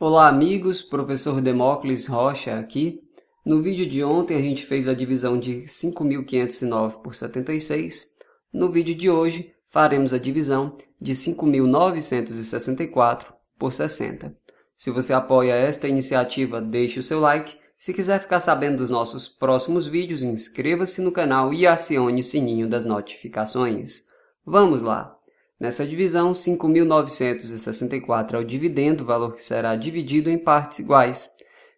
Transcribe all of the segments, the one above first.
Olá amigos, professor Demócles Rocha aqui. No vídeo de ontem a gente fez a divisão de 5.509 por 76. No vídeo de hoje faremos a divisão de 5.964 por 60. Se você apoia esta iniciativa, deixe o seu like. Se quiser ficar sabendo dos nossos próximos vídeos, inscreva-se no canal e acione o sininho das notificações. Vamos lá! Nessa divisão, 5.964 é o dividendo, valor que será dividido em partes iguais.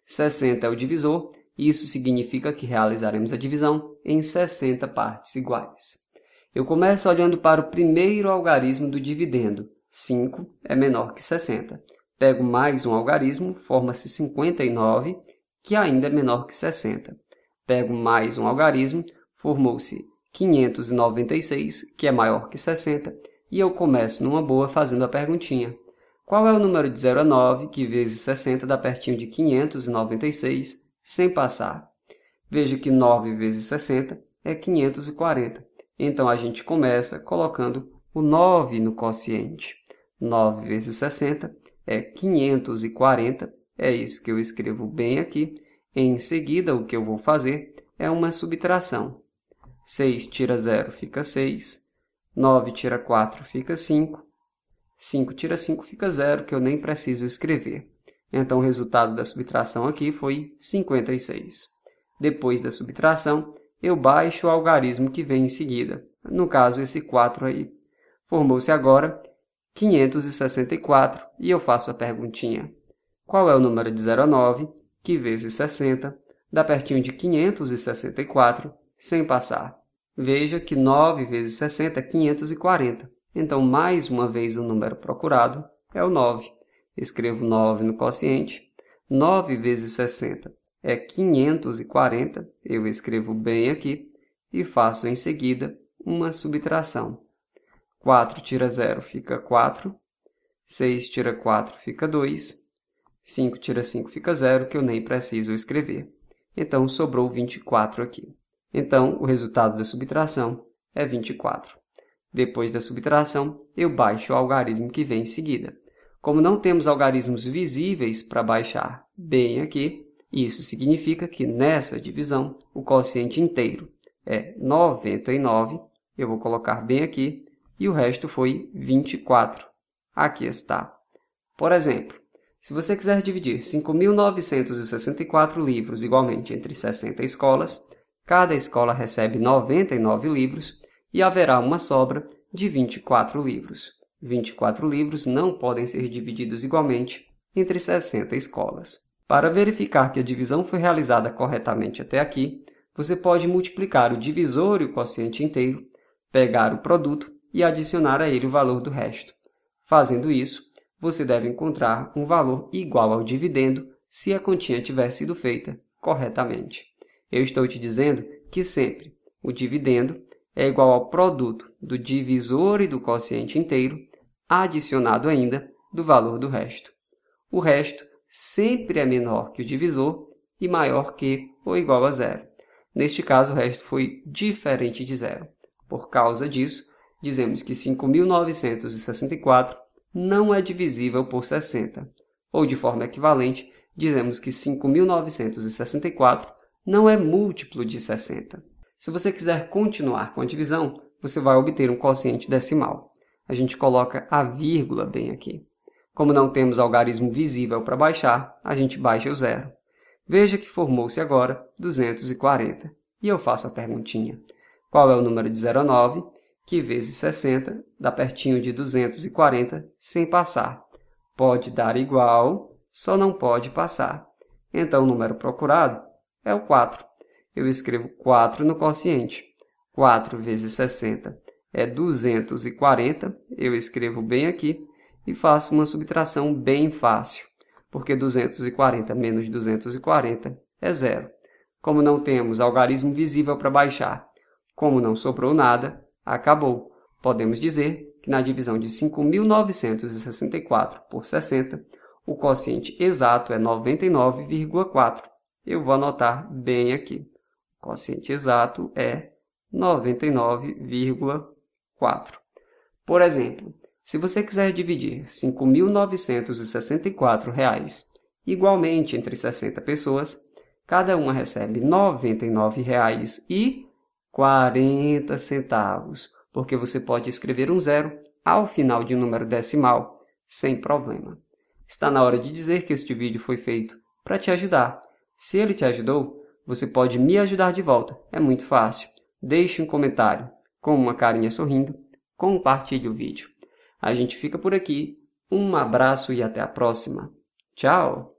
60 é o divisor, isso significa que realizaremos a divisão em 60 partes iguais. Eu começo olhando para o primeiro algarismo do dividendo. 5 é menor que 60. Pego mais um algarismo, forma-se 59, que ainda é menor que 60. Pego mais um algarismo, formou-se 596, que é maior que 60 e eu começo numa boa fazendo a perguntinha. Qual é o número de 0 a 9, que vezes 60 dá pertinho de 596, sem passar? Veja que 9 vezes 60 é 540. Então, a gente começa colocando o 9 no quociente. 9 vezes 60 é 540. É isso que eu escrevo bem aqui. Em seguida, o que eu vou fazer é uma subtração. 6 tira 0 fica 6. 9 tira 4 fica 5. 5 tira 5 fica 0, que eu nem preciso escrever. Então, o resultado da subtração aqui foi 56. Depois da subtração, eu baixo o algarismo que vem em seguida, no caso, esse 4 aí. Formou-se agora 564 e eu faço a perguntinha. Qual é o número de 0 a 9, que vezes 60, dá pertinho de 564, sem passar Veja que 9 vezes 60 é 540. Então, mais uma vez, o número procurado é o 9. Escrevo 9 no quociente. 9 vezes 60 é 540. Eu escrevo bem aqui e faço em seguida uma subtração. 4 tira 0 fica 4. 6 tira 4 fica 2. 5 tira 5 fica 0, que eu nem preciso escrever. Então, sobrou 24 aqui. Então, o resultado da subtração é 24. Depois da subtração, eu baixo o algarismo que vem em seguida. Como não temos algarismos visíveis para baixar bem aqui, isso significa que nessa divisão o quociente inteiro é 99, eu vou colocar bem aqui, e o resto foi 24. Aqui está. Por exemplo, se você quiser dividir 5.964 livros igualmente entre 60 escolas, Cada escola recebe 99 livros e haverá uma sobra de 24 livros. 24 livros não podem ser divididos igualmente entre 60 escolas. Para verificar que a divisão foi realizada corretamente até aqui, você pode multiplicar o divisor e o quociente inteiro, pegar o produto e adicionar a ele o valor do resto. Fazendo isso, você deve encontrar um valor igual ao dividendo se a continha tiver sido feita corretamente. Eu estou te dizendo que sempre o dividendo é igual ao produto do divisor e do quociente inteiro, adicionado ainda do valor do resto. O resto sempre é menor que o divisor e maior que ou igual a zero. Neste caso, o resto foi diferente de zero. Por causa disso, dizemos que 5.964 não é divisível por 60. Ou, de forma equivalente, dizemos que 5.964 não é múltiplo de 60. Se você quiser continuar com a divisão, você vai obter um quociente decimal. A gente coloca a vírgula bem aqui. Como não temos algarismo visível para baixar, a gente baixa o zero. Veja que formou-se agora 240. E eu faço a perguntinha. Qual é o número de 0 a 9, que vezes 60 dá pertinho de 240 sem passar? Pode dar igual, só não pode passar. Então, o número procurado é o 4. Eu escrevo 4 no quociente. 4 vezes 60 é 240. Eu escrevo bem aqui e faço uma subtração bem fácil, porque 240 menos 240 é zero. Como não temos algarismo visível para baixar, como não sobrou nada, acabou. Podemos dizer que na divisão de 5.964 por 60, o quociente exato é 99,4 eu vou anotar bem aqui. O quociente exato é 99,4. Por exemplo, se você quiser dividir R$ 5.964 igualmente entre 60 pessoas, cada uma recebe R$ 99,40, porque você pode escrever um zero ao final de um número decimal, sem problema. Está na hora de dizer que este vídeo foi feito para te ajudar se ele te ajudou, você pode me ajudar de volta. É muito fácil. Deixe um comentário com uma carinha sorrindo, compartilhe o vídeo. A gente fica por aqui. Um abraço e até a próxima. Tchau!